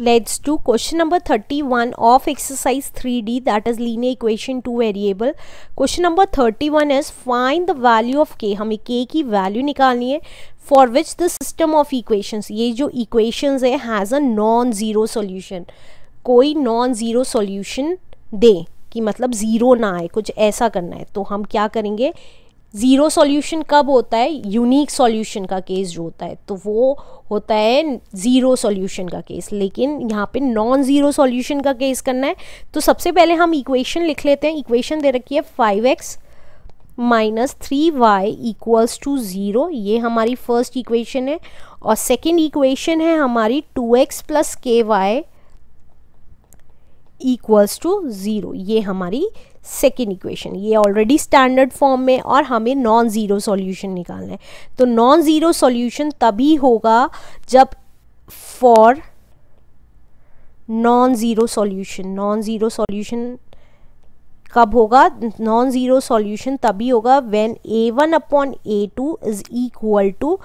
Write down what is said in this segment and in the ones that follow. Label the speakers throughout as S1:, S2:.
S1: let's do question number 31 of exercise 3d that is linear equation 2 variable question number 31 is find the value of k हमें k की value निकालनी है for which the system of equations ये जो equations है has a non zero solution कोई non zero solution दे कि मतलब ज़ीरो ना आए कुछ ऐसा करना है तो हम क्या करेंगे ज़ीरो सॉल्यूशन कब होता है यूनिक सॉल्यूशन का केस जो होता है तो वो होता है ज़ीरो सॉल्यूशन का केस लेकिन यहाँ पे नॉन ज़ीरो सॉल्यूशन का केस करना है तो सबसे पहले हम इक्वेशन लिख लेते हैं इक्वेशन दे रखी है five X minus three Y equals to zero ये हमारी फर्स्ट इक्वेशन है और सेकेंड इक्वेशन है हमारी two X plus K Y equals to zero ये हमारी सेकेंड इक्वेशन ये ऑलरेडी स्टैंडर्ड फॉर्म में और हमें नॉन ज़ीरो सॉल्यूशन निकालना है तो नॉन ज़ीरो सॉल्यूशन तभी होगा जब for non zero solution non zero solution कब होगा नॉन ज़ीरो सॉल्यूशन तभी होगा when A one upon A two is equal to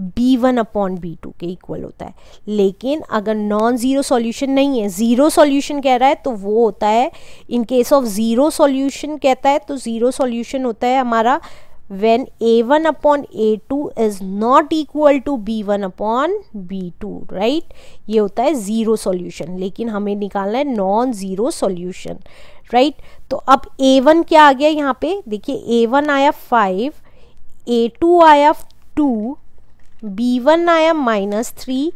S1: B one upon B two के इक्वल होता है लेकिन अगर नॉन ज़ीरो सॉल्यूशन नहीं है ज़ीरो सॉल्यूशन कह रहा है तो वो होता है in case of zero solution कहता है तो ज़ीरो सॉल्यूशन होता है हमारा A one upon A two is not equal to B one upon B two right ये होता है ज़ीरो सॉल्यूशन लेकिन हमें निकालना है नॉन ज़ीरो सॉल्यूशन राइट तो अब वन क्या आ गया यहाँ पे देखिए वन आया ए टू आया टू बी वन आया माइनस थ्री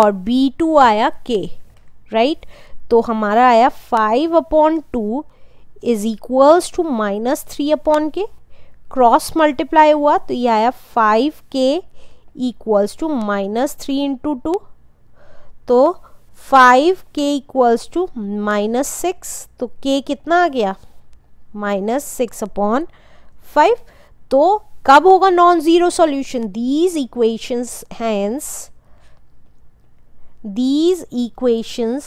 S1: और बी टू आया के राइट तो हमारा आया five upon two is equals to minus three upon K cross multiply हुआ तो ये आया five K equals to minus three into two तो five K equals to minus six तो के कितना आ गया माइनस सिक्स अपॉन फाइव तो कब होगा non zero solution these equations has these equations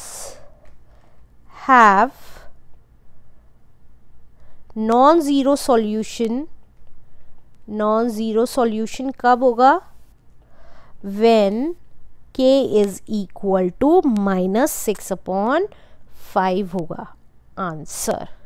S1: have non zero solution non zero solution कब होगा when K is equal to minus six upon five होगा answer